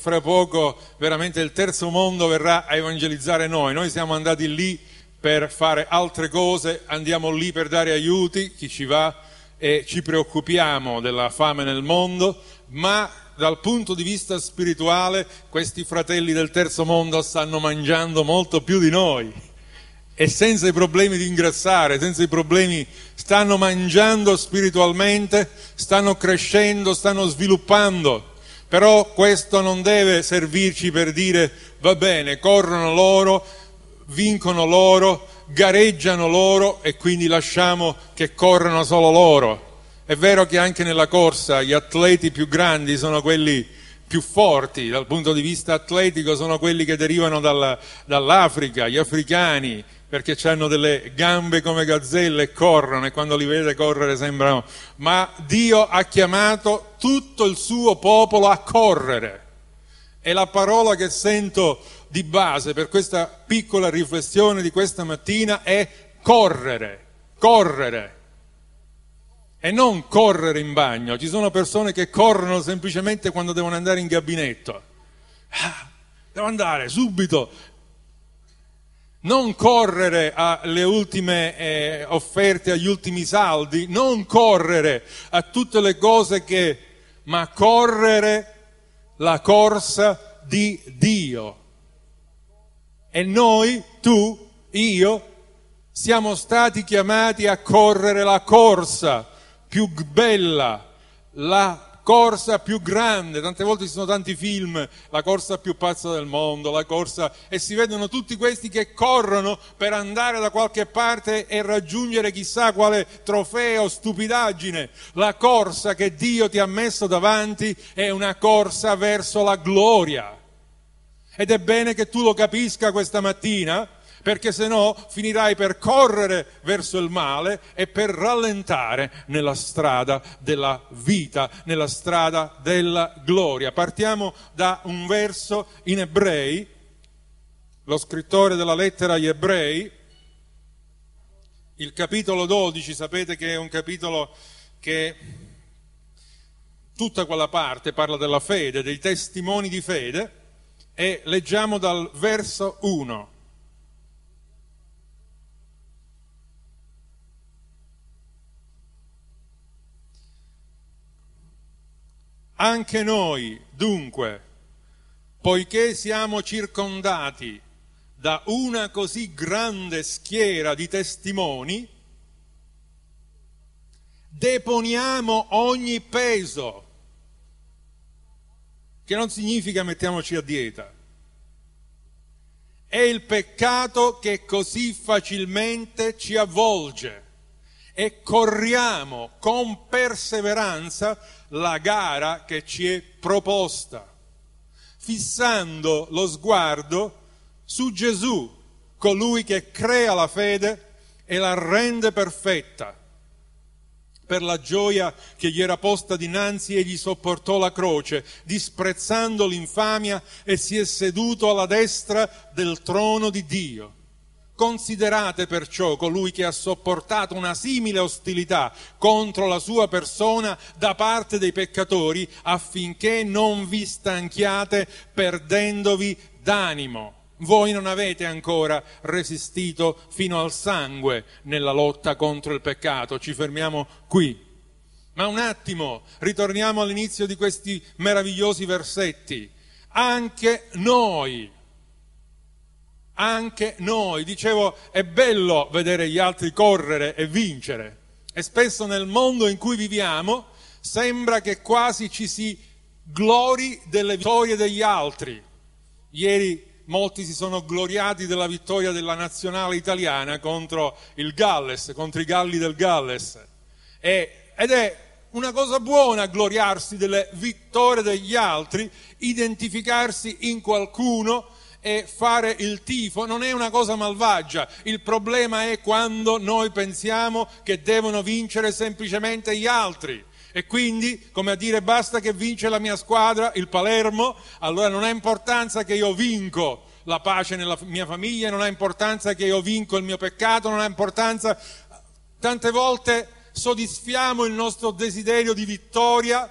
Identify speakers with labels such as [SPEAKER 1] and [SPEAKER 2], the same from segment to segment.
[SPEAKER 1] fra poco veramente il terzo mondo verrà a evangelizzare noi. Noi siamo andati lì per fare altre cose, andiamo lì per dare aiuti, chi ci va, e ci preoccupiamo della fame nel mondo, ma dal punto di vista spirituale questi fratelli del terzo mondo stanno mangiando molto più di noi e senza i problemi di ingrassare, senza i problemi, stanno mangiando spiritualmente, stanno crescendo, stanno sviluppando però questo non deve servirci per dire va bene, corrono loro, vincono loro, gareggiano loro e quindi lasciamo che corrano solo loro. È vero che anche nella corsa gli atleti più grandi sono quelli più forti dal punto di vista atletico, sono quelli che derivano dalla, dall'Africa, gli africani, perché hanno delle gambe come gazzelle e corrono e quando li vede correre sembrano, ma Dio ha chiamato tutto il suo popolo a correre. E la parola che sento di base per questa piccola riflessione di questa mattina è correre, correre. E non correre in bagno, ci sono persone che corrono semplicemente quando devono andare in gabinetto. Ah, devo andare subito non correre alle ultime eh, offerte, agli ultimi saldi, non correre a tutte le cose che, ma correre la corsa di Dio. E noi, tu, io, siamo stati chiamati a correre la corsa più bella, la corsa più grande, tante volte ci sono tanti film, la corsa più pazza del mondo, la corsa, e si vedono tutti questi che corrono per andare da qualche parte e raggiungere chissà quale trofeo, stupidaggine. La corsa che Dio ti ha messo davanti è una corsa verso la gloria. Ed è bene che tu lo capisca questa mattina perché se no finirai per correre verso il male e per rallentare nella strada della vita, nella strada della gloria. Partiamo da un verso in ebrei, lo scrittore della lettera agli ebrei, il capitolo 12, sapete che è un capitolo che tutta quella parte parla della fede, dei testimoni di fede, e leggiamo dal verso 1. Anche noi, dunque, poiché siamo circondati da una così grande schiera di testimoni, deponiamo ogni peso, che non significa mettiamoci a dieta, è il peccato che così facilmente ci avvolge e corriamo con perseveranza la gara che ci è proposta, fissando lo sguardo su Gesù, colui che crea la fede e la rende perfetta. Per la gioia che gli era posta dinanzi egli sopportò la croce, disprezzando l'infamia e si è seduto alla destra del trono di Dio. Considerate perciò colui che ha sopportato una simile ostilità contro la sua persona da parte dei peccatori affinché non vi stanchiate perdendovi d'animo. Voi non avete ancora resistito fino al sangue nella lotta contro il peccato. Ci fermiamo qui. Ma un attimo, ritorniamo all'inizio di questi meravigliosi versetti. Anche noi anche noi. Dicevo, è bello vedere gli altri correre e vincere. E spesso nel mondo in cui viviamo sembra che quasi ci si glori delle vittorie degli altri. Ieri molti si sono gloriati della vittoria della nazionale italiana contro il Galles, contro i galli del Galles. E, ed è una cosa buona gloriarsi delle vittorie degli altri, identificarsi in qualcuno, e fare il tifo non è una cosa malvagia, il problema è quando noi pensiamo che devono vincere semplicemente gli altri. E quindi, come a dire basta che vince la mia squadra, il Palermo, allora non ha importanza che io vinco la pace nella mia famiglia, non ha importanza che io vinco il mio peccato, non ha importanza. Tante volte soddisfiamo il nostro desiderio di vittoria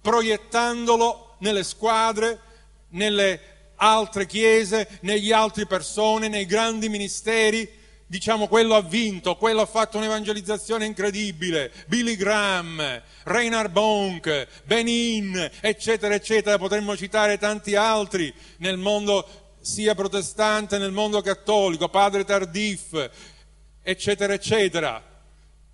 [SPEAKER 1] proiettandolo nelle squadre, nelle altre chiese, negli altri persone, nei grandi ministeri, diciamo quello ha vinto, quello ha fatto un'evangelizzazione incredibile, Billy Graham, Reinhard Bonk, Benin, eccetera, eccetera, potremmo citare tanti altri nel mondo sia protestante, nel mondo cattolico, padre Tardif, eccetera, eccetera.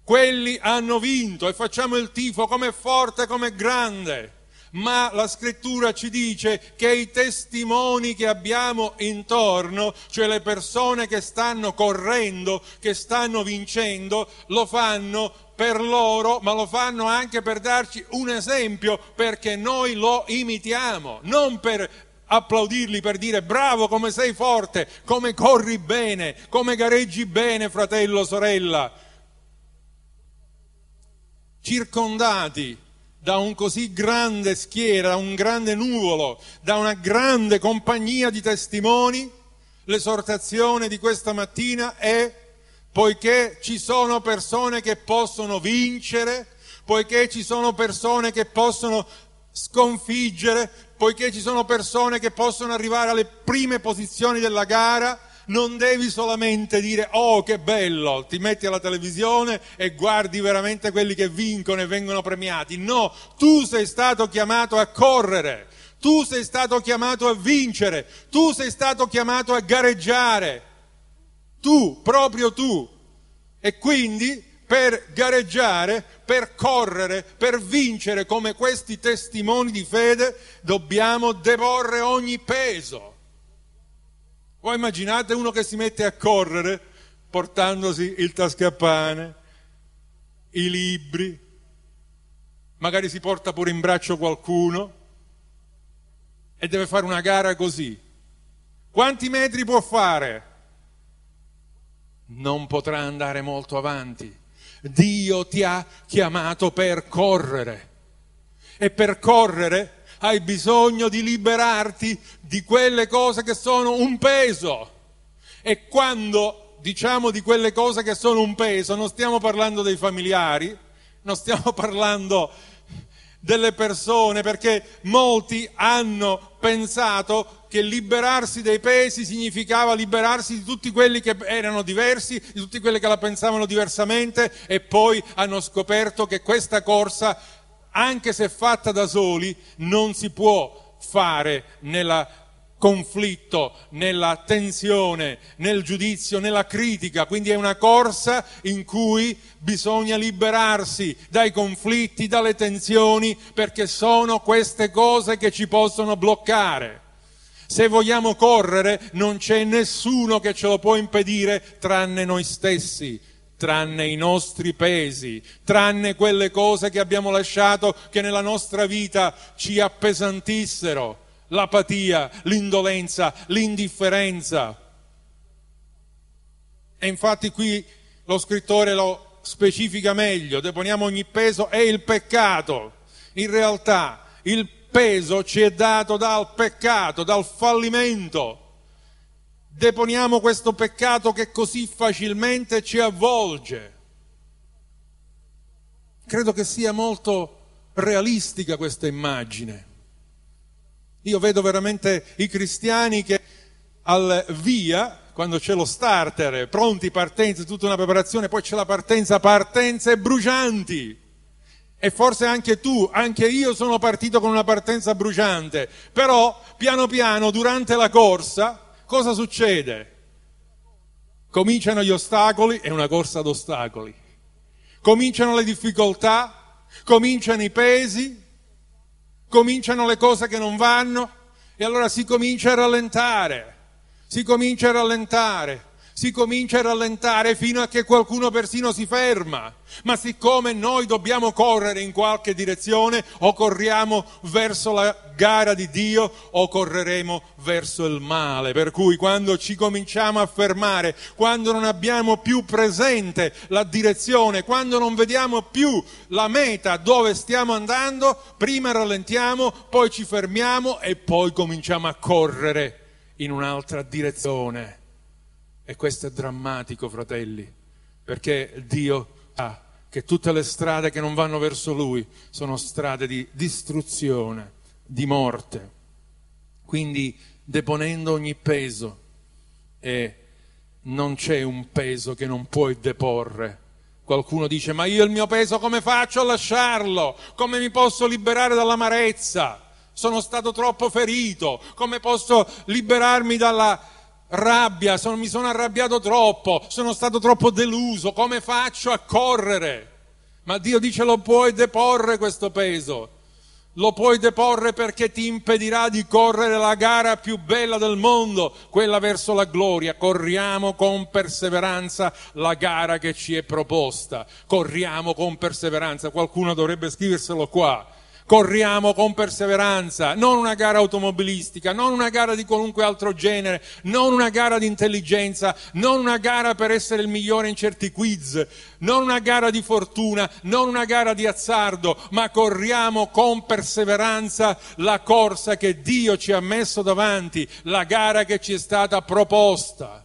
[SPEAKER 1] Quelli hanno vinto e facciamo il tifo come forte, come grande ma la scrittura ci dice che i testimoni che abbiamo intorno, cioè le persone che stanno correndo, che stanno vincendo, lo fanno per loro, ma lo fanno anche per darci un esempio, perché noi lo imitiamo, non per applaudirli per dire bravo come sei forte, come corri bene, come gareggi bene fratello, sorella. Circondati da un così grande schiera, da un grande nuvolo, da una grande compagnia di testimoni, l'esortazione di questa mattina è poiché ci sono persone che possono vincere, poiché ci sono persone che possono sconfiggere, poiché ci sono persone che possono arrivare alle prime posizioni della gara, non devi solamente dire oh che bello, ti metti alla televisione e guardi veramente quelli che vincono e vengono premiati. No, tu sei stato chiamato a correre, tu sei stato chiamato a vincere, tu sei stato chiamato a gareggiare, tu, proprio tu. E quindi per gareggiare, per correre, per vincere come questi testimoni di fede, dobbiamo deporre ogni peso voi immaginate uno che si mette a correre portandosi il tascapane, i libri, magari si porta pure in braccio qualcuno e deve fare una gara così. Quanti metri può fare? Non potrà andare molto avanti. Dio ti ha chiamato per correre. E per correre hai bisogno di liberarti di quelle cose che sono un peso. E quando diciamo di quelle cose che sono un peso, non stiamo parlando dei familiari, non stiamo parlando delle persone, perché molti hanno pensato che liberarsi dei pesi significava liberarsi di tutti quelli che erano diversi, di tutti quelli che la pensavano diversamente e poi hanno scoperto che questa corsa anche se fatta da soli, non si può fare nel conflitto, nella tensione, nel giudizio, nella critica. Quindi è una corsa in cui bisogna liberarsi dai conflitti, dalle tensioni, perché sono queste cose che ci possono bloccare. Se vogliamo correre non c'è nessuno che ce lo può impedire tranne noi stessi tranne i nostri pesi, tranne quelle cose che abbiamo lasciato che nella nostra vita ci appesantissero, l'apatia, l'indolenza, l'indifferenza. E infatti qui lo scrittore lo specifica meglio, deponiamo ogni peso e il peccato. In realtà il peso ci è dato dal peccato, dal fallimento deponiamo questo peccato che così facilmente ci avvolge. Credo che sia molto realistica questa immagine. Io vedo veramente i cristiani che al via, quando c'è lo starter, pronti, partenza, tutta una preparazione, poi c'è la partenza, partenze brucianti. E forse anche tu, anche io sono partito con una partenza bruciante, però piano piano durante la corsa cosa succede? Cominciano gli ostacoli, è una corsa ad ostacoli. Cominciano le difficoltà, cominciano i pesi, cominciano le cose che non vanno e allora si comincia a rallentare, si comincia a rallentare si comincia a rallentare fino a che qualcuno persino si ferma. Ma siccome noi dobbiamo correre in qualche direzione, o corriamo verso la gara di Dio o correremo verso il male. Per cui quando ci cominciamo a fermare, quando non abbiamo più presente la direzione, quando non vediamo più la meta dove stiamo andando, prima rallentiamo, poi ci fermiamo e poi cominciamo a correre in un'altra direzione. E questo è drammatico, fratelli, perché Dio sa che tutte le strade che non vanno verso Lui sono strade di distruzione, di morte. Quindi deponendo ogni peso, e non c'è un peso che non puoi deporre. Qualcuno dice, ma io il mio peso come faccio a lasciarlo? Come mi posso liberare dall'amarezza? Sono stato troppo ferito, come posso liberarmi dalla, rabbia, sono, mi sono arrabbiato troppo, sono stato troppo deluso, come faccio a correre? Ma Dio dice lo puoi deporre questo peso, lo puoi deporre perché ti impedirà di correre la gara più bella del mondo, quella verso la gloria. Corriamo con perseveranza la gara che ci è proposta, corriamo con perseveranza. Qualcuno dovrebbe scriverselo qua Corriamo con perseveranza, non una gara automobilistica, non una gara di qualunque altro genere, non una gara di intelligenza, non una gara per essere il migliore in certi quiz, non una gara di fortuna, non una gara di azzardo, ma corriamo con perseveranza la corsa che Dio ci ha messo davanti, la gara che ci è stata proposta.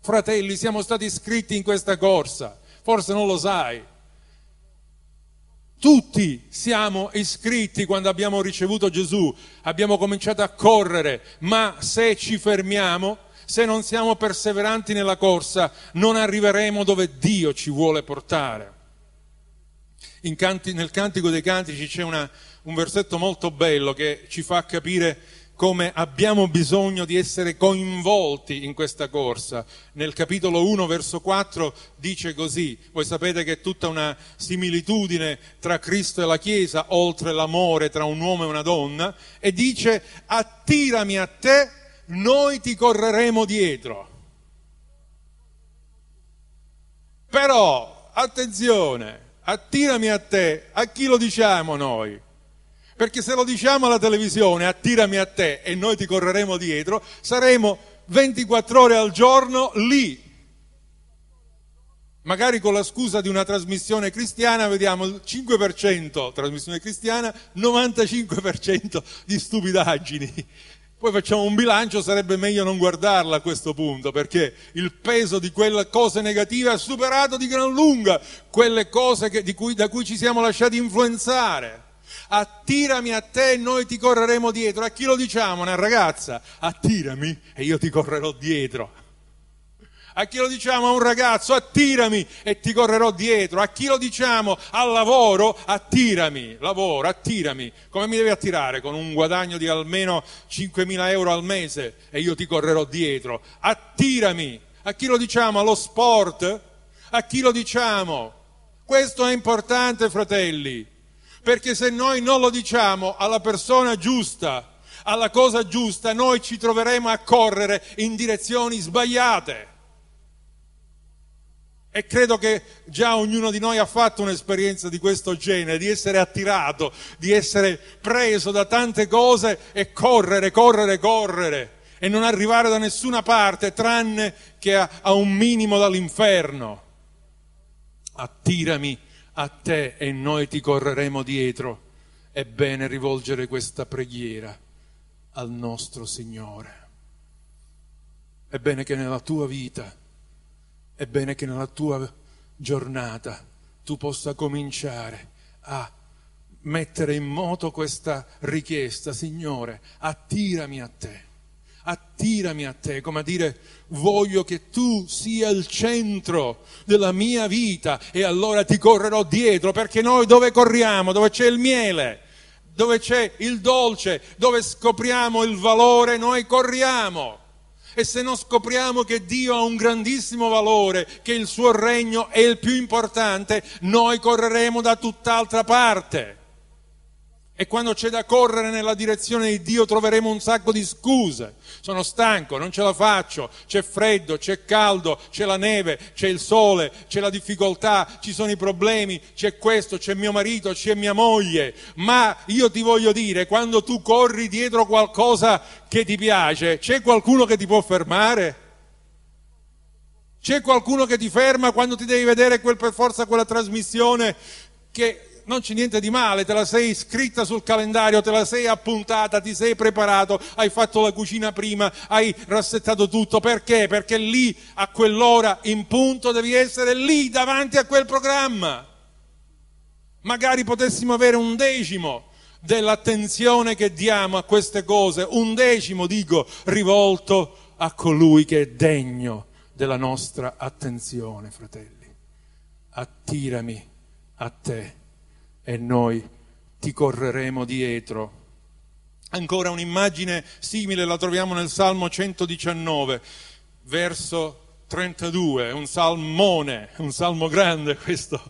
[SPEAKER 1] Fratelli, siamo stati iscritti in questa corsa, forse non lo sai tutti siamo iscritti quando abbiamo ricevuto Gesù, abbiamo cominciato a correre, ma se ci fermiamo, se non siamo perseveranti nella corsa, non arriveremo dove Dio ci vuole portare. Canti, nel Cantico dei Cantici c'è una, un versetto molto bello che ci fa capire come abbiamo bisogno di essere coinvolti in questa corsa. Nel capitolo 1, verso 4 dice così, voi sapete che è tutta una similitudine tra Cristo e la Chiesa, oltre l'amore tra un uomo e una donna, e dice attirami a te, noi ti correremo dietro. Però, attenzione, attirami a te, a chi lo diciamo noi? Perché se lo diciamo alla televisione, attirami a te e noi ti correremo dietro, saremo 24 ore al giorno lì. Magari con la scusa di una trasmissione cristiana vediamo il 5% trasmissione cristiana, 95% di stupidaggini. Poi facciamo un bilancio, sarebbe meglio non guardarla a questo punto, perché il peso di quelle cose negative ha superato di gran lunga quelle cose che, cui, da cui ci siamo lasciati influenzare attirami a te e noi ti correremo dietro. A chi lo diciamo? Una ragazza, attirami e io ti correrò dietro. A chi lo diciamo? A un ragazzo, attirami e ti correrò dietro. A chi lo diciamo? Al lavoro, attirami, lavoro, attirami. Come mi devi attirare? Con un guadagno di almeno 5.000 euro al mese e io ti correrò dietro. Attirami. A chi lo diciamo? Allo sport? A chi lo diciamo? Questo è importante, fratelli perché se noi non lo diciamo alla persona giusta, alla cosa giusta, noi ci troveremo a correre in direzioni sbagliate. E credo che già ognuno di noi ha fatto un'esperienza di questo genere, di essere attirato, di essere preso da tante cose e correre, correre, correre e non arrivare da nessuna parte tranne che a, a un minimo dall'inferno. Attirami a te e noi ti correremo dietro. È bene rivolgere questa preghiera al nostro Signore. È bene che nella tua vita, è bene che nella tua giornata tu possa cominciare a mettere in moto questa richiesta, Signore, attirami a te attirami a te, come a dire voglio che tu sia il centro della mia vita e allora ti correrò dietro perché noi dove corriamo? Dove c'è il miele? Dove c'è il dolce? Dove scopriamo il valore? Noi corriamo. E se non scopriamo che Dio ha un grandissimo valore, che il suo regno è il più importante, noi correremo da tutt'altra parte. E quando c'è da correre nella direzione di Dio troveremo un sacco di scuse. Sono stanco, non ce la faccio, c'è freddo, c'è caldo, c'è la neve, c'è il sole, c'è la difficoltà, ci sono i problemi, c'è questo, c'è mio marito, c'è mia moglie. Ma io ti voglio dire, quando tu corri dietro qualcosa che ti piace, c'è qualcuno che ti può fermare? C'è qualcuno che ti ferma quando ti devi vedere quel, per forza quella trasmissione che non c'è niente di male, te la sei scritta sul calendario, te la sei appuntata, ti sei preparato, hai fatto la cucina prima, hai rassettato tutto. Perché? Perché lì, a quell'ora in punto, devi essere lì davanti a quel programma. Magari potessimo avere un decimo dell'attenzione che diamo a queste cose, un decimo, dico, rivolto a colui che è degno della nostra attenzione, fratelli. Attirami a te e noi ti correremo dietro. Ancora un'immagine simile la troviamo nel Salmo 119, verso 32, un salmone, un salmo grande questo,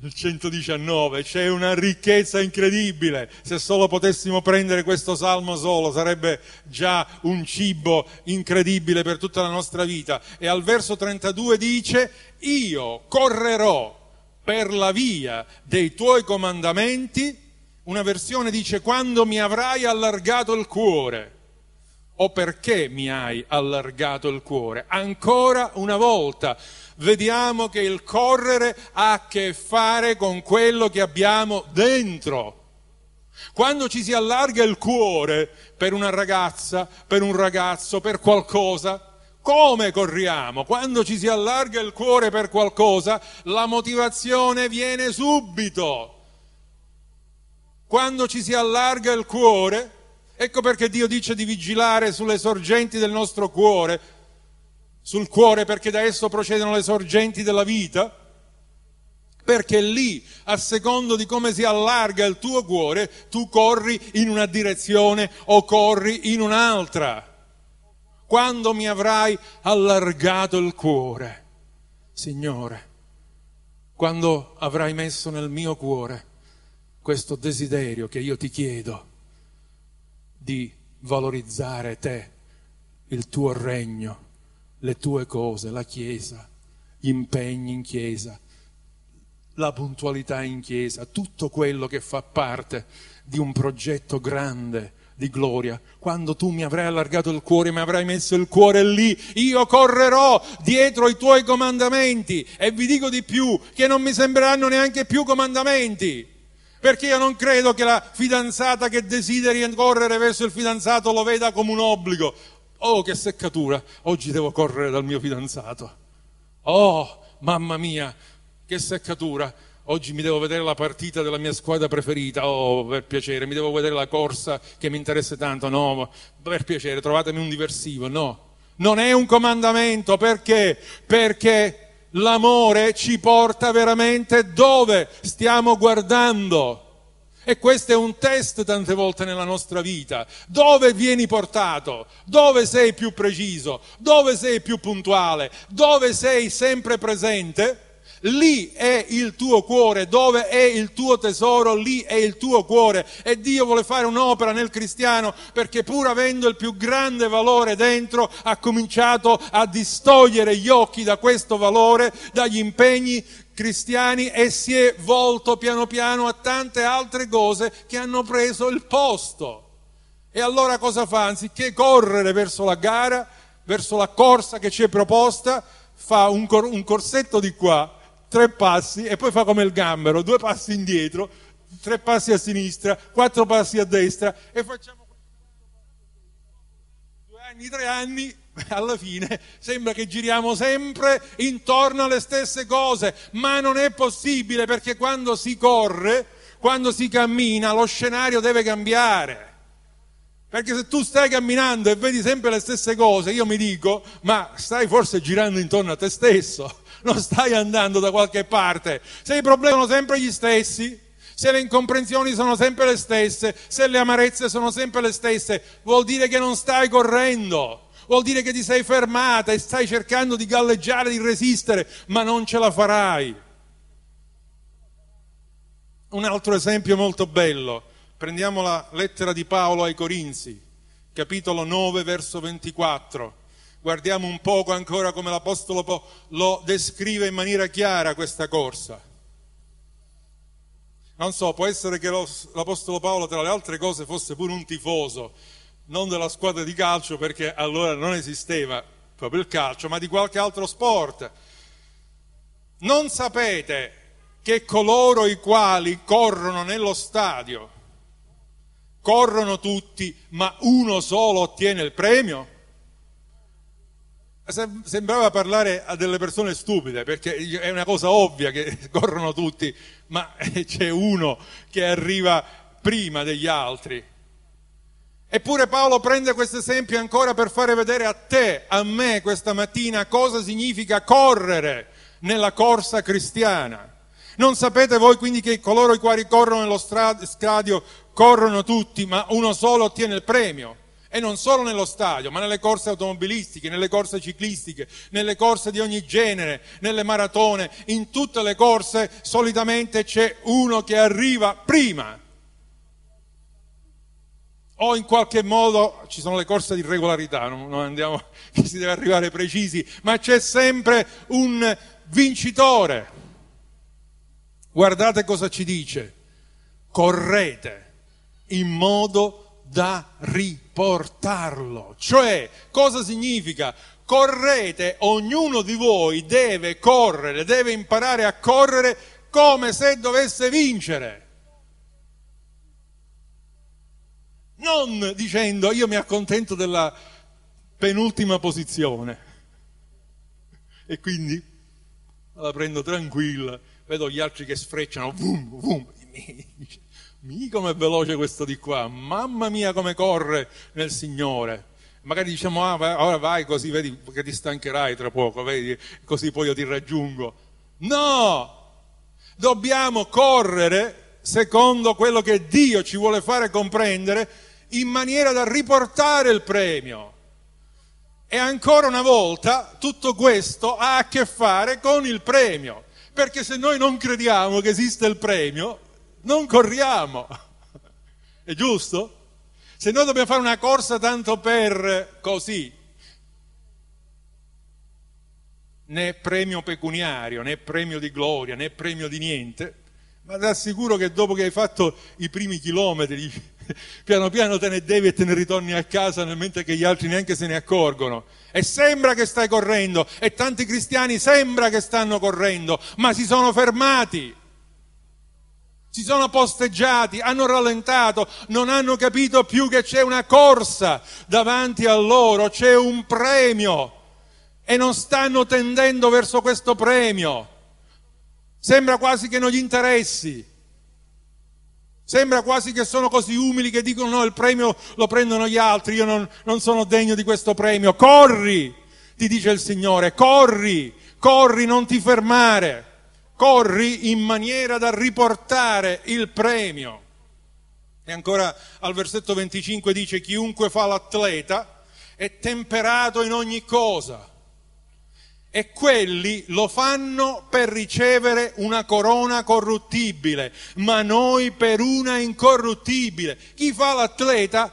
[SPEAKER 1] il 119, c'è una ricchezza incredibile, se solo potessimo prendere questo salmo solo sarebbe già un cibo incredibile per tutta la nostra vita. E al verso 32 dice, io correrò per la via dei tuoi comandamenti, una versione dice quando mi avrai allargato il cuore o perché mi hai allargato il cuore. Ancora una volta vediamo che il correre ha a che fare con quello che abbiamo dentro. Quando ci si allarga il cuore per una ragazza, per un ragazzo, per qualcosa, come corriamo. Quando ci si allarga il cuore per qualcosa, la motivazione viene subito. Quando ci si allarga il cuore, ecco perché Dio dice di vigilare sulle sorgenti del nostro cuore, sul cuore perché da esso procedono le sorgenti della vita, perché lì, a secondo di come si allarga il tuo cuore, tu corri in una direzione o corri in un'altra quando mi avrai allargato il cuore. Signore, quando avrai messo nel mio cuore questo desiderio che io ti chiedo di valorizzare te, il tuo regno, le tue cose, la Chiesa, gli impegni in Chiesa, la puntualità in Chiesa, tutto quello che fa parte di un progetto grande di gloria. Quando tu mi avrai allargato il cuore, mi avrai messo il cuore lì, io correrò dietro i tuoi comandamenti e vi dico di più che non mi sembreranno neanche più comandamenti. Perché io non credo che la fidanzata che desideri correre verso il fidanzato lo veda come un obbligo. Oh, che seccatura, oggi devo correre dal mio fidanzato. Oh, mamma mia, che seccatura oggi mi devo vedere la partita della mia squadra preferita, oh per piacere, mi devo vedere la corsa che mi interessa tanto, no, per piacere, trovatemi un diversivo, no. Non è un comandamento, perché? Perché l'amore ci porta veramente dove stiamo guardando. E questo è un test tante volte nella nostra vita. Dove vieni portato? Dove sei più preciso? Dove sei più puntuale? Dove sei sempre presente? Lì è il tuo cuore, dove è il tuo tesoro, lì è il tuo cuore. E Dio vuole fare un'opera nel cristiano perché pur avendo il più grande valore dentro ha cominciato a distogliere gli occhi da questo valore, dagli impegni cristiani e si è volto piano piano a tante altre cose che hanno preso il posto. E allora cosa fa? Anziché correre verso la gara, verso la corsa che ci è proposta, fa un, cor- un corsetto di qua, tre passi e poi fa come il gambero, due passi indietro, tre passi a sinistra, quattro passi a destra e facciamo due anni, tre anni, alla fine sembra che giriamo sempre intorno alle stesse cose, ma non è possibile perché quando si corre, quando si cammina, lo scenario deve cambiare. Perché se tu stai camminando e vedi sempre le stesse cose, io mi dico, ma stai forse girando intorno a te stesso, non stai andando da qualche parte, se i problemi sono sempre gli stessi, se le incomprensioni sono sempre le stesse, se le amarezze sono sempre le stesse, vuol dire che non stai correndo, vuol dire che ti sei fermata e stai cercando di galleggiare, di resistere, ma non ce la farai. Un altro esempio molto bello, prendiamo la lettera di Paolo ai Corinzi, capitolo 9, verso 24. Guardiamo un poco ancora come l'Apostolo lo descrive in maniera chiara questa corsa. Non so, può essere che lo, l'Apostolo Paolo, tra le altre cose, fosse pure un tifoso, non della squadra di calcio, perché allora non esisteva proprio il calcio, ma di qualche altro sport. Non sapete che coloro i quali corrono nello stadio, corrono tutti, ma uno solo ottiene il premio? sembrava parlare a delle persone stupide, perché è una cosa ovvia che corrono tutti, ma c'è uno che arriva prima degli altri. Eppure Paolo prende questo esempio ancora per fare vedere a te, a me questa mattina, cosa significa correre nella corsa cristiana. Non sapete voi quindi che coloro i quali corrono nello stradio corrono tutti, ma uno solo ottiene il premio e non solo nello stadio, ma nelle corse automobilistiche, nelle corse ciclistiche, nelle corse di ogni genere, nelle maratone, in tutte le corse solitamente c'è uno che arriva prima. O in qualche modo ci sono le corse di regolarità, non, andiamo che si deve arrivare precisi, ma c'è sempre un vincitore. Guardate cosa ci dice. Correte in modo da riportarlo. Cioè, cosa significa? Correte, ognuno di voi deve correre, deve imparare a correre come se dovesse vincere. Non dicendo io mi accontento della penultima posizione e quindi la prendo tranquilla, vedo gli altri che sfrecciano, vum, vum, e mi dice, mi è veloce questo di qua, mamma mia come corre nel Signore. Magari diciamo, ah, vai, ora vai così, vedi che ti stancherai tra poco, vedi, così poi io ti raggiungo. No! Dobbiamo correre secondo quello che Dio ci vuole fare comprendere in maniera da riportare il premio. E ancora una volta tutto questo ha a che fare con il premio, perché se noi non crediamo che esista il premio, non corriamo. È giusto? Se noi dobbiamo fare una corsa tanto per così, né premio pecuniario, né premio di gloria, né premio di niente, ma ti assicuro che dopo che hai fatto i primi chilometri, piano piano te ne devi e te ne ritorni a casa mentre che gli altri neanche se ne accorgono. E sembra che stai correndo, e tanti cristiani sembra che stanno correndo, ma si sono fermati si sono posteggiati, hanno rallentato, non hanno capito più che c'è una corsa davanti a loro, c'è un premio e non stanno tendendo verso questo premio. Sembra quasi che non gli interessi. Sembra quasi che sono così umili che dicono no, il premio lo prendono gli altri, io non, non sono degno di questo premio. Corri, ti dice il Signore, corri, corri, non ti fermare corri in maniera da riportare il premio. E ancora al versetto 25 dice, chiunque fa l'atleta è temperato in ogni cosa e quelli lo fanno per ricevere una corona corruttibile, ma noi per una incorruttibile. Chi fa l'atleta,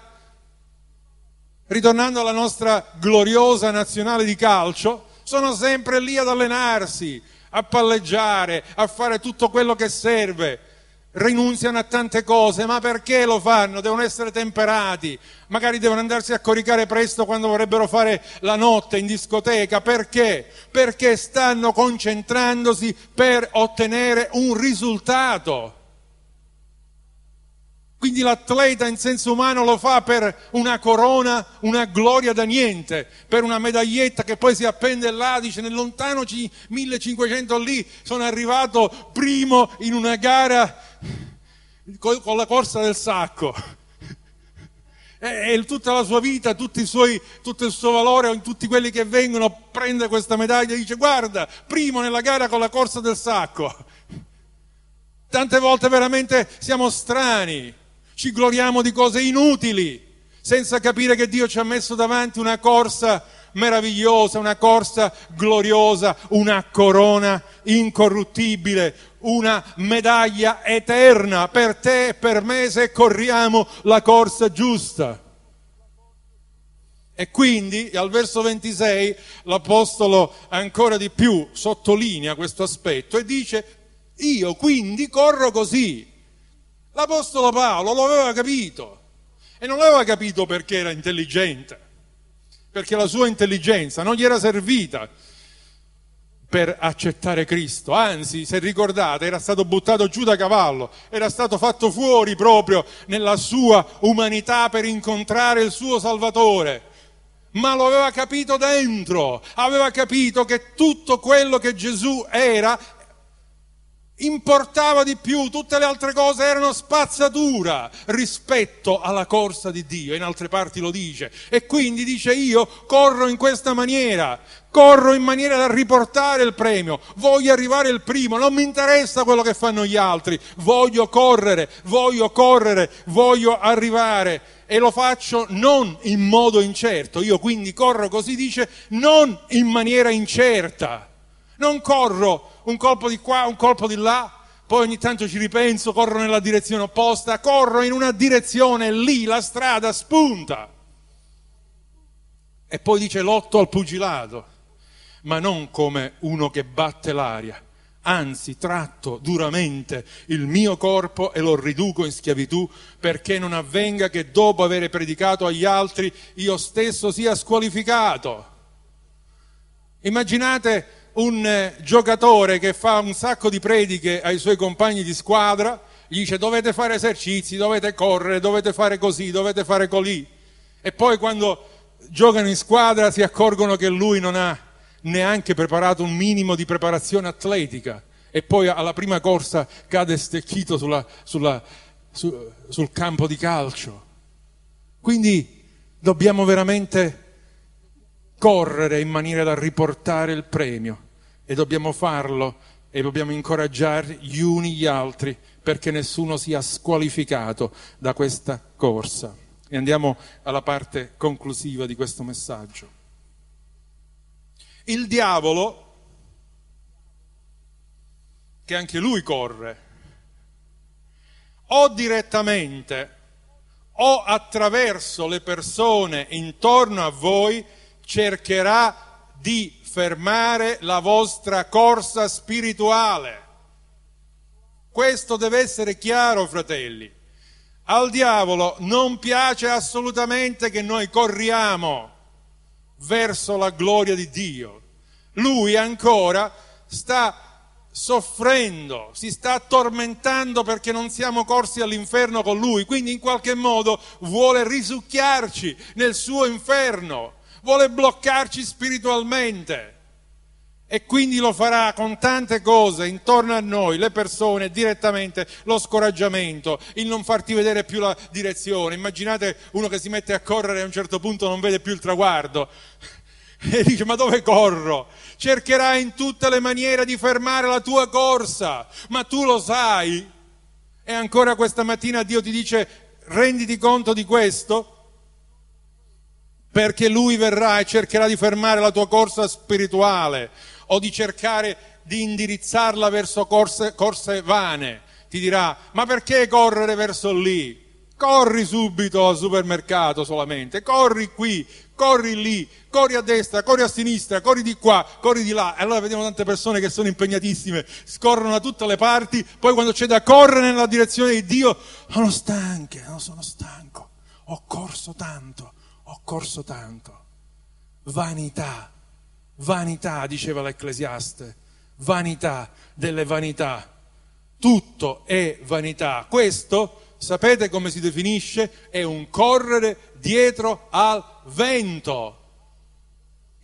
[SPEAKER 1] ritornando alla nostra gloriosa nazionale di calcio, sono sempre lì ad allenarsi, a palleggiare, a fare tutto quello che serve. Rinunziano a tante cose, ma perché lo fanno? Devono essere temperati, magari devono andarsi a coricare presto quando vorrebbero fare la notte in discoteca, perché? Perché stanno concentrandosi per ottenere un risultato. Quindi l'atleta in senso umano lo fa per una corona, una gloria da niente, per una medaglietta che poi si appende là, dice nel lontano 1500 lì sono arrivato primo in una gara con la corsa del sacco. E tutta la sua vita, suoi, tutto il suo valore, in tutti quelli che vengono, prende questa medaglia e dice guarda, primo nella gara con la corsa del sacco. Tante volte veramente siamo strani ci gloriamo di cose inutili, senza capire che Dio ci ha messo davanti una corsa meravigliosa, una corsa gloriosa, una corona incorruttibile, una medaglia eterna per te e per me se corriamo la corsa giusta. E quindi al verso 26 l'Apostolo ancora di più sottolinea questo aspetto e dice, io quindi corro così, L'Apostolo Paolo lo aveva capito e non l'aveva capito perché era intelligente, perché la sua intelligenza non gli era servita per accettare Cristo, anzi se ricordate era stato buttato giù da cavallo, era stato fatto fuori proprio nella sua umanità per incontrare il suo Salvatore ma lo aveva capito dentro, aveva capito che tutto quello che Gesù era importava di più, tutte le altre cose erano spazzatura rispetto alla corsa di Dio, in altre parti lo dice. E quindi dice io corro in questa maniera, corro in maniera da riportare il premio, voglio arrivare il primo, non mi interessa quello che fanno gli altri, voglio correre, voglio correre, voglio arrivare e lo faccio non in modo incerto, io quindi corro così dice, non in maniera incerta, non corro un colpo di qua, un colpo di là, poi ogni tanto ci ripenso, corro nella direzione opposta, corro in una direzione, lì la strada spunta. E poi dice lotto al pugilato, ma non come uno che batte l'aria, anzi tratto duramente il mio corpo e lo riduco in schiavitù perché non avvenga che dopo aver predicato agli altri io stesso sia squalificato. Immaginate un eh, giocatore che fa un sacco di prediche ai suoi compagni di squadra, gli dice dovete fare esercizi, dovete correre, dovete fare così, dovete fare colì. E poi quando giocano in squadra si accorgono che lui non ha neanche preparato un minimo di preparazione atletica e poi alla prima corsa cade stecchito sulla, sulla, su, sul campo di calcio. Quindi dobbiamo veramente correre in maniera da riportare il premio e dobbiamo farlo e dobbiamo incoraggiare gli uni gli altri perché nessuno sia squalificato da questa corsa. E andiamo alla parte conclusiva di questo messaggio. Il diavolo, che anche lui corre, o direttamente o attraverso le persone intorno a voi, cercherà di fermare la vostra corsa spirituale. Questo deve essere chiaro, fratelli. Al diavolo non piace assolutamente che noi corriamo verso la gloria di Dio. Lui ancora sta soffrendo, si sta tormentando perché non siamo corsi all'inferno con lui, quindi in qualche modo vuole risucchiarci nel suo inferno, vuole bloccarci spiritualmente e quindi lo farà con tante cose intorno a noi, le persone, direttamente lo scoraggiamento, il non farti vedere più la direzione. Immaginate uno che si mette a correre e a un certo punto non vede più il traguardo e dice ma dove corro? Cercherà in tutte le maniere di fermare la tua corsa, ma tu lo sai. E ancora questa mattina Dio ti dice renditi conto di questo perché lui verrà e cercherà di fermare la tua corsa spirituale o di cercare di indirizzarla verso corse, corse vane. Ti dirà, ma perché correre verso lì? Corri subito al supermercato solamente, corri qui, corri lì, corri a destra, corri a sinistra, corri di qua, corri di là. E allora vediamo tante persone che sono impegnatissime, scorrono da tutte le parti, poi quando c'è da correre nella direzione di Dio, sono stanche, sono stanco, ho corso tanto, ho corso tanto. Vanità, vanità, diceva l'ecclesiaste, vanità delle vanità. Tutto è vanità. Questo, sapete come si definisce? È un correre dietro al vento.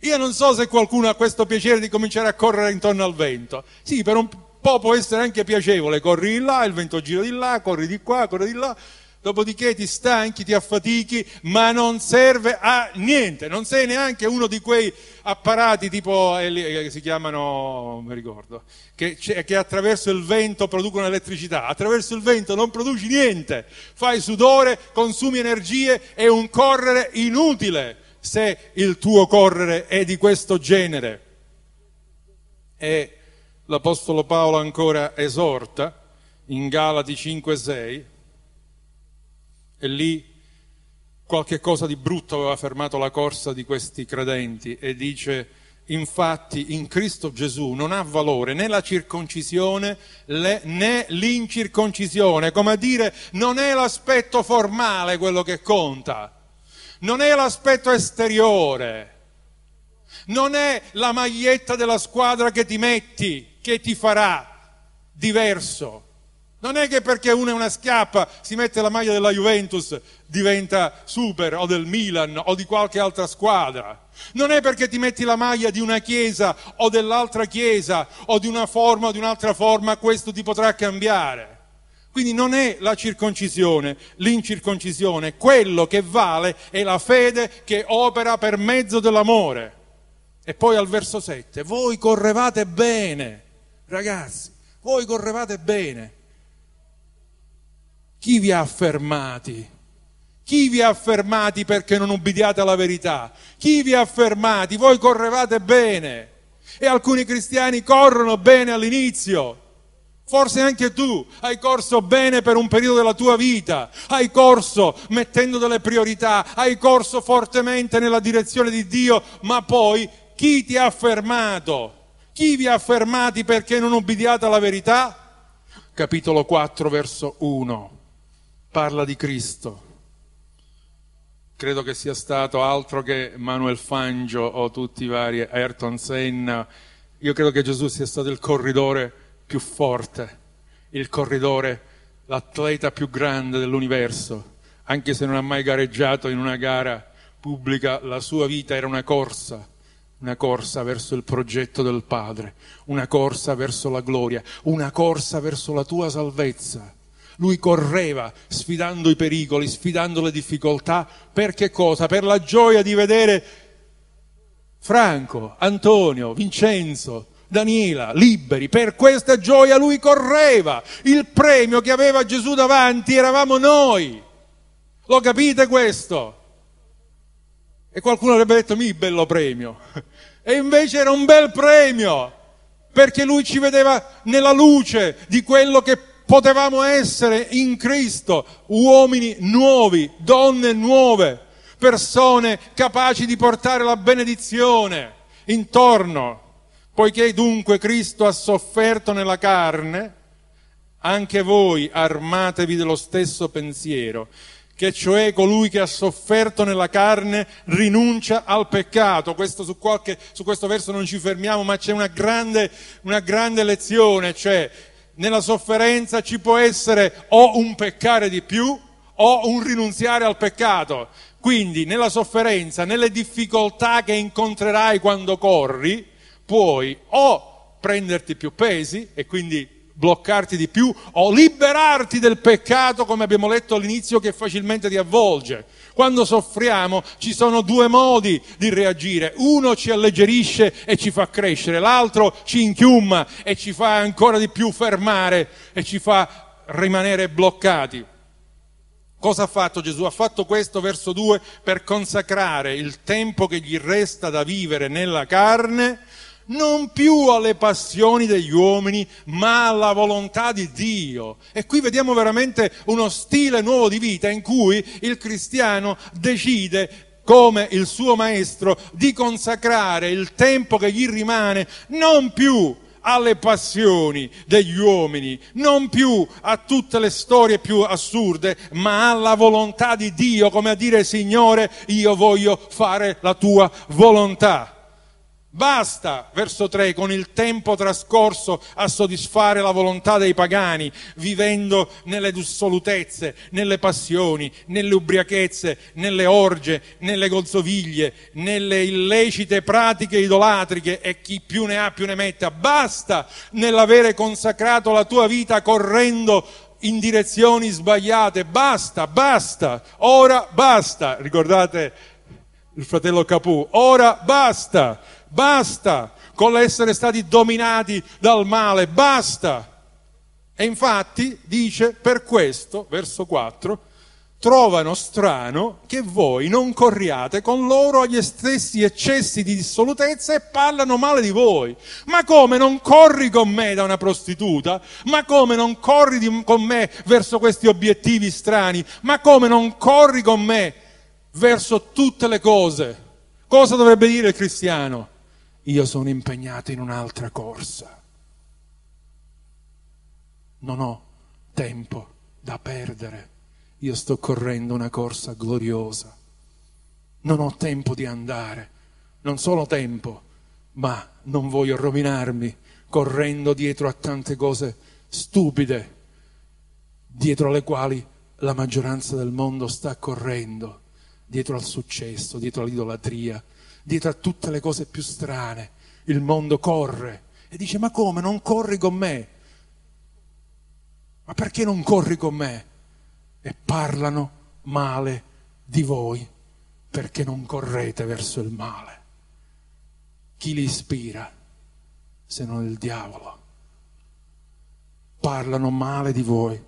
[SPEAKER 1] Io non so se qualcuno ha questo piacere di cominciare a correre intorno al vento. Sì, per un po' può essere anche piacevole, corri di là, il vento gira di là, corri di qua, corri di là, dopodiché ti stanchi, ti affatichi, ma non serve a niente, non sei neanche uno di quei apparati tipo, eh, eh si chiamano, mi ricordo, che, che attraverso il vento producono elettricità, attraverso il vento non produci niente, fai sudore, consumi energie, è un correre inutile se il tuo correre è di questo genere. E l'Apostolo Paolo ancora esorta in Galati 5,6 e lì qualche cosa di brutto aveva fermato la corsa di questi credenti e dice, infatti in Cristo Gesù non ha valore né la circoncisione né l'incirconcisione, come a dire non è l'aspetto formale quello che conta, non è l'aspetto esteriore, non è la maglietta della squadra che ti metti che ti farà diverso non è che perché uno è una schiappa, si mette la maglia della Juventus, diventa super o del Milan o di qualche altra squadra. Non è perché ti metti la maglia di una chiesa o dell'altra chiesa o di una forma o di un'altra forma, questo ti potrà cambiare. Quindi non è la circoncisione, l'incirconcisione, quello che vale è la fede che opera per mezzo dell'amore. E poi al verso 7, voi correvate bene, ragazzi, voi correvate bene chi vi ha affermati? Chi vi ha affermati perché non ubbidiate alla verità? Chi vi ha affermati? Voi correvate bene e alcuni cristiani corrono bene all'inizio. Forse anche tu hai corso bene per un periodo della tua vita, hai corso mettendo delle priorità, hai corso fortemente nella direzione di Dio, ma poi chi ti ha fermato? Chi vi ha fermati perché non ubbidiate alla verità? Capitolo 4, verso 1 parla di Cristo. Credo che sia stato altro che Manuel Fangio o tutti i vari Ayrton Senna. Io credo che Gesù sia stato il corridore più forte, il corridore, l'atleta più grande dell'universo, anche se non ha mai gareggiato in una gara pubblica, la sua vita era una corsa, una corsa verso il progetto del Padre, una corsa verso la gloria, una corsa verso la tua salvezza. Lui correva sfidando i pericoli, sfidando le difficoltà, per che cosa? Per la gioia di vedere Franco, Antonio, Vincenzo, Daniela, liberi. Per questa gioia lui correva. Il premio che aveva Gesù davanti eravamo noi. Lo capite questo? E qualcuno avrebbe detto, mi bello premio. E invece era un bel premio, perché lui ci vedeva nella luce di quello che potevamo essere in Cristo uomini nuovi, donne nuove, persone capaci di portare la benedizione intorno. Poiché dunque Cristo ha sofferto nella carne, anche voi armatevi dello stesso pensiero, che cioè colui che ha sofferto nella carne rinuncia al peccato. Questo su, qualche, su questo verso non ci fermiamo, ma c'è una grande, una grande lezione, cioè nella sofferenza ci può essere o un peccare di più o un rinunziare al peccato. Quindi nella sofferenza, nelle difficoltà che incontrerai quando corri, puoi o prenderti più pesi e quindi bloccarti di più o liberarti del peccato, come abbiamo letto all'inizio, che facilmente ti avvolge. Quando soffriamo ci sono due modi di reagire. Uno ci alleggerisce e ci fa crescere, l'altro ci inchiuma e ci fa ancora di più fermare e ci fa rimanere bloccati. Cosa ha fatto Gesù? Ha fatto questo, verso 2, per consacrare il tempo che gli resta da vivere nella carne non più alle passioni degli uomini, ma alla volontà di Dio. E qui vediamo veramente uno stile nuovo di vita in cui il cristiano decide come il suo maestro di consacrare il tempo che gli rimane non più alle passioni degli uomini, non più a tutte le storie più assurde, ma alla volontà di Dio, come a dire Signore, io voglio fare la tua volontà. Basta, verso 3, con il tempo trascorso a soddisfare la volontà dei pagani, vivendo nelle dissolutezze, nelle passioni, nelle ubriachezze, nelle orge, nelle gozzoviglie, nelle illecite pratiche idolatriche e chi più ne ha più ne metta. Basta nell'avere consacrato la tua vita correndo in direzioni sbagliate. Basta, basta, ora basta. Ricordate il fratello Capù, ora basta basta con l'essere stati dominati dal male, basta. E infatti dice per questo, verso 4, trovano strano che voi non corriate con loro agli stessi eccessi di dissolutezza e parlano male di voi. Ma come non corri con me da una prostituta? Ma come non corri di, con me verso questi obiettivi strani? Ma come non corri con me verso tutte le cose? Cosa dovrebbe dire il cristiano? io sono impegnato in un'altra corsa. Non ho tempo da perdere. Io sto correndo una corsa gloriosa. Non ho tempo di andare. Non solo tempo, ma non voglio rovinarmi correndo dietro a tante cose stupide, dietro alle quali la maggioranza del mondo sta correndo, dietro al successo, dietro all'idolatria, dietro a tutte le cose più strane, il mondo corre. E dice, ma come non corri con me? Ma perché non corri con me? E parlano male di voi perché non correte verso il male. Chi li ispira se non il diavolo? Parlano male di voi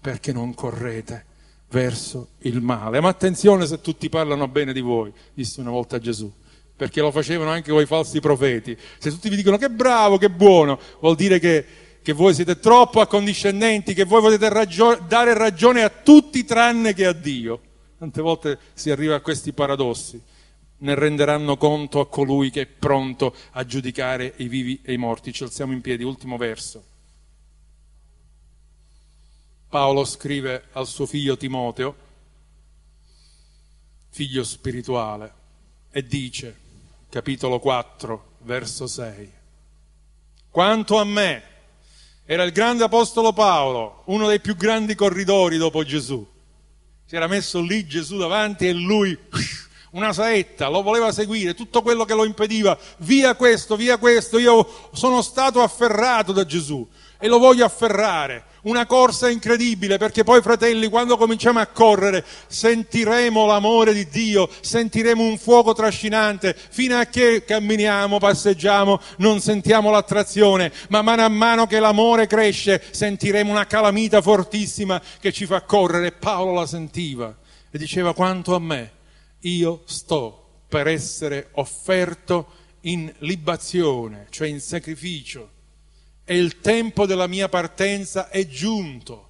[SPEAKER 1] perché non correte verso il male. Ma attenzione se tutti parlano bene di voi, disse una volta Gesù perché lo facevano anche con i falsi profeti. Se tutti vi dicono che bravo, che buono, vuol dire che, che voi siete troppo accondiscendenti, che voi volete raggio- dare ragione a tutti tranne che a Dio. Tante volte si arriva a questi paradossi. Ne renderanno conto a colui che è pronto a giudicare i vivi e i morti. Ci alziamo in piedi, ultimo verso. Paolo scrive al suo figlio Timoteo, figlio spirituale, e dice, capitolo 4, verso 6. Quanto a me, era il grande apostolo Paolo, uno dei più grandi corridori dopo Gesù. Si era messo lì Gesù davanti e lui una saetta, lo voleva seguire, tutto quello che lo impediva, via questo, via questo, io sono stato afferrato da Gesù e lo voglio afferrare una corsa incredibile, perché poi fratelli, quando cominciamo a correre, sentiremo l'amore di Dio, sentiremo un fuoco trascinante, fino a che camminiamo, passeggiamo, non sentiamo l'attrazione, ma mano a mano che l'amore cresce, sentiremo una calamita fortissima che ci fa correre. Paolo la sentiva e diceva quanto a me, io sto per essere offerto in libazione, cioè in sacrificio e il tempo della mia partenza è giunto.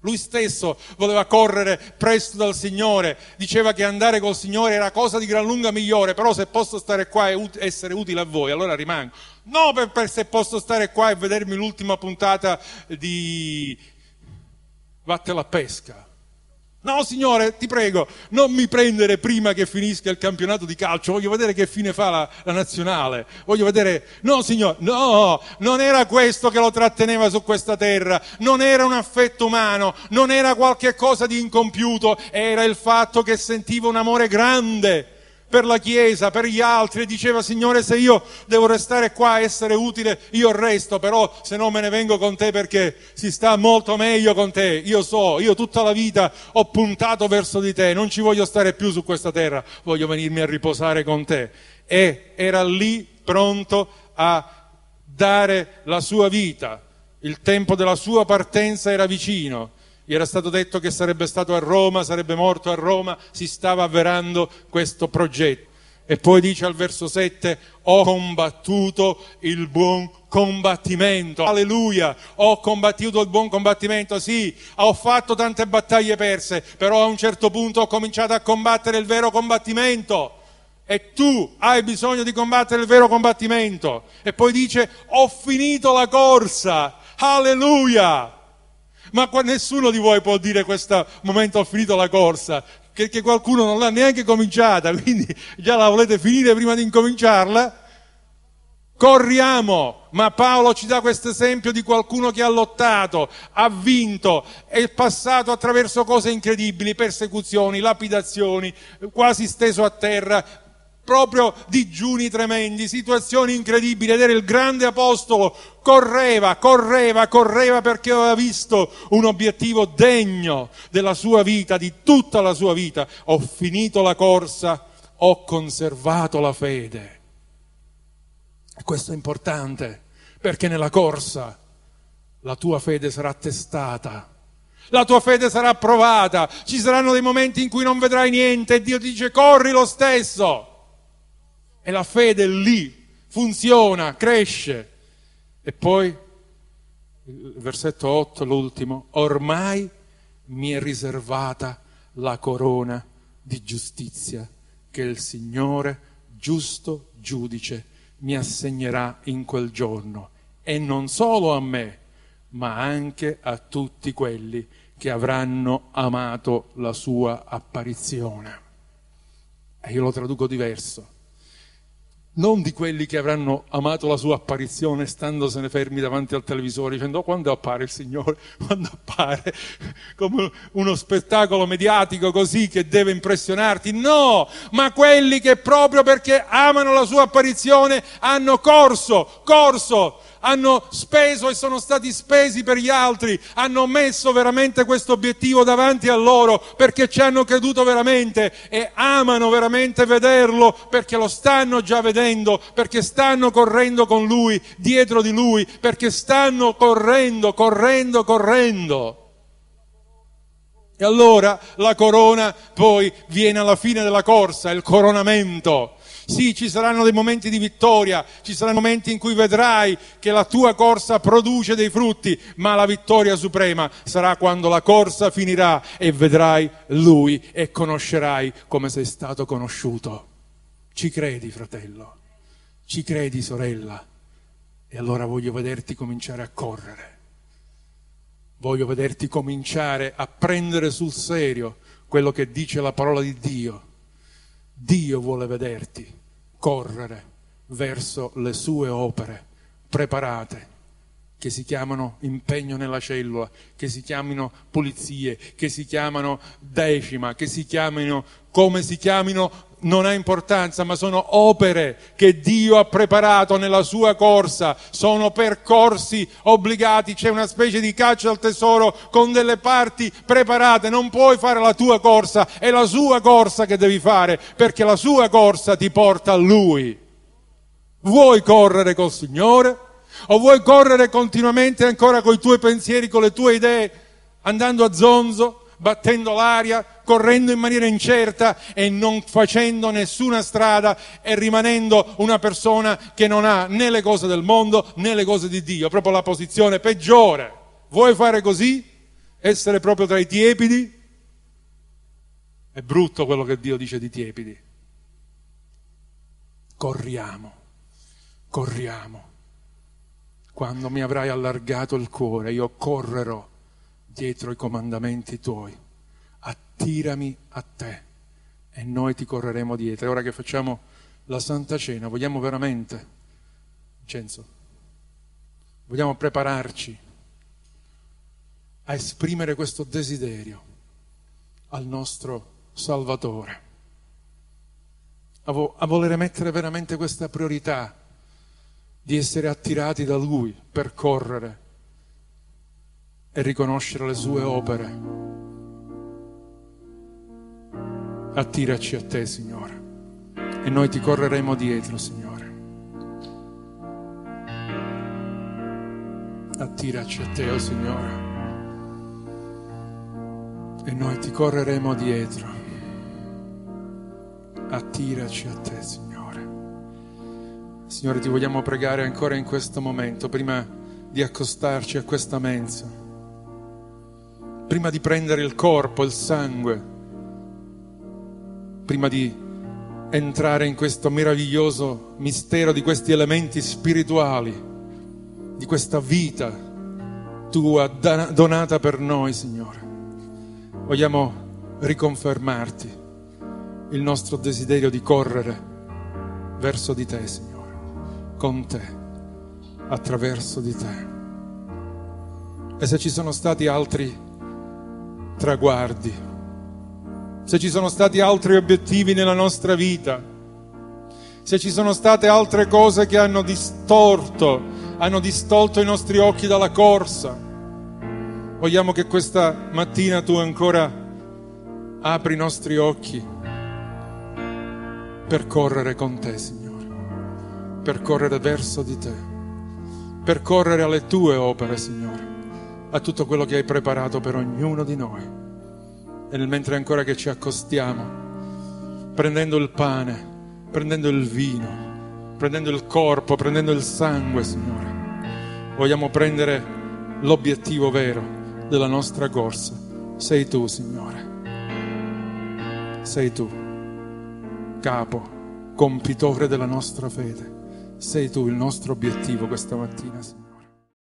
[SPEAKER 1] Lui stesso voleva correre presto dal Signore, diceva che andare col Signore era cosa di gran lunga migliore, però se posso stare qua e ut- essere utile a voi, allora rimango. No, per, per se posso stare qua e vedermi l'ultima puntata di Vattela pesca. No, signore, ti prego, non mi prendere prima che finisca il campionato di calcio, voglio vedere che fine fa la, la, nazionale, voglio vedere... No, signore, no, non era questo che lo tratteneva su questa terra, non era un affetto umano, non era qualche cosa di incompiuto, era il fatto che sentiva un amore grande per la Chiesa, per gli altri, e diceva Signore se io devo restare qua a essere utile, io resto, però se no me ne vengo con te perché si sta molto meglio con te, io so, io tutta la vita ho puntato verso di te, non ci voglio stare più su questa terra, voglio venirmi a riposare con te. E era lì pronto a dare la sua vita, il tempo della sua partenza era vicino gli era stato detto che sarebbe stato a Roma, sarebbe morto a Roma, si stava avverando questo progetto. E poi dice al verso 7, ho combattuto il buon combattimento, alleluia, ho combattuto il buon combattimento, sì, ho fatto tante battaglie perse, però a un certo punto ho cominciato a combattere il vero combattimento. E tu hai bisogno di combattere il vero combattimento. E poi dice, ho finito la corsa, alleluia. Ma nessuno di voi può dire questo momento ho finito la corsa, che, che qualcuno non l'ha neanche cominciata, quindi già la volete finire prima di incominciarla? Corriamo, ma Paolo ci dà questo esempio di qualcuno che ha lottato, ha vinto, è passato attraverso cose incredibili, persecuzioni, lapidazioni, quasi steso a terra, proprio digiuni tremendi, situazioni incredibili ed era il grande apostolo, correva, correva, correva perché aveva visto un obiettivo degno della sua vita, di tutta la sua vita. Ho finito la corsa, ho conservato la fede. E questo è importante perché nella corsa la tua fede sarà testata la tua fede sarà provata, ci saranno dei momenti in cui non vedrai niente e Dio ti dice corri lo stesso e la fede è lì, funziona, cresce. E poi, versetto 8, l'ultimo, ormai mi è riservata la corona di giustizia che il Signore, giusto giudice, mi assegnerà in quel giorno. E non solo a me, ma anche a tutti quelli che avranno amato la sua apparizione. E io lo traduco diverso non di quelli che avranno amato la sua apparizione standosene fermi davanti al televisore dicendo oh, quando appare il Signore, quando appare come uno spettacolo mediatico così che deve impressionarti, no, ma quelli che proprio perché amano la sua apparizione hanno corso, corso hanno speso e sono stati spesi per gli altri, hanno messo veramente questo obiettivo davanti a loro perché ci hanno creduto veramente e amano veramente vederlo perché lo stanno già vedendo, perché stanno correndo con lui, dietro di lui, perché stanno correndo, correndo, correndo. E allora la corona poi viene alla fine della corsa, il coronamento sì, ci saranno dei momenti di vittoria, ci saranno momenti in cui vedrai che la tua corsa produce dei frutti, ma la vittoria suprema sarà quando la corsa finirà e vedrai Lui e conoscerai come sei stato conosciuto. Ci credi, fratello? Ci credi, sorella? E allora voglio vederti cominciare a correre. Voglio vederti cominciare a prendere sul serio quello che dice la parola di Dio. Dio vuole vederti correre verso le sue opere preparate, che si chiamano impegno nella cellula, che si chiamino pulizie, che si chiamano decima, che si chiamino come si chiamino non ha importanza, ma sono opere che Dio ha preparato nella sua corsa, sono percorsi obbligati, c'è una specie di caccia al tesoro con delle parti preparate, non puoi fare la tua corsa, è la sua corsa che devi fare, perché la sua corsa ti porta a lui. Vuoi correre col Signore? O vuoi correre continuamente ancora con i tuoi pensieri, con le tue idee, andando a zonzo? battendo l'aria, correndo in maniera incerta e non facendo nessuna strada e rimanendo una persona che non ha né le cose del mondo né le cose di Dio, proprio la posizione peggiore. Vuoi fare così? Essere proprio tra i tiepidi? È brutto quello che Dio dice di tiepidi. Corriamo, corriamo. Quando mi avrai allargato il cuore, io correrò dietro i comandamenti tuoi. Attirami a te e noi ti correremo dietro. E ora che facciamo la Santa Cena, vogliamo veramente, Vincenzo, vogliamo prepararci a esprimere questo desiderio al nostro Salvatore, a, vo- a volere mettere veramente questa priorità di essere attirati da Lui per correre e riconoscere le sue opere. Attiraci a te, Signore, e noi ti correremo dietro, Signore. Attiraci a te, oh Signore, e noi ti correremo dietro. Attiraci a te, Signore. Signore, ti vogliamo pregare ancora in questo momento, prima di accostarci a questa mensa prima di prendere il corpo, il sangue, prima di entrare in questo meraviglioso mistero di questi elementi spirituali, di questa vita tua donata per noi, Signore. Vogliamo riconfermarti il nostro desiderio di correre verso di te, Signore, con te, attraverso di te. E se ci sono stati altri traguardi, se ci sono stati altri obiettivi nella nostra vita, se ci sono state altre cose che hanno distorto, hanno distolto i nostri occhi dalla corsa, vogliamo che questa mattina tu ancora apri i nostri occhi per correre con te, Signore, per correre verso di te, per correre alle tue opere, Signore a tutto quello che hai preparato per ognuno di noi. E nel mentre ancora che ci accostiamo, prendendo il pane, prendendo il vino, prendendo il corpo, prendendo il sangue, Signore, vogliamo prendere l'obiettivo vero della nostra corsa. Sei tu, Signore. Sei tu, capo, compitore della nostra fede. Sei tu il nostro obiettivo questa mattina, Signore.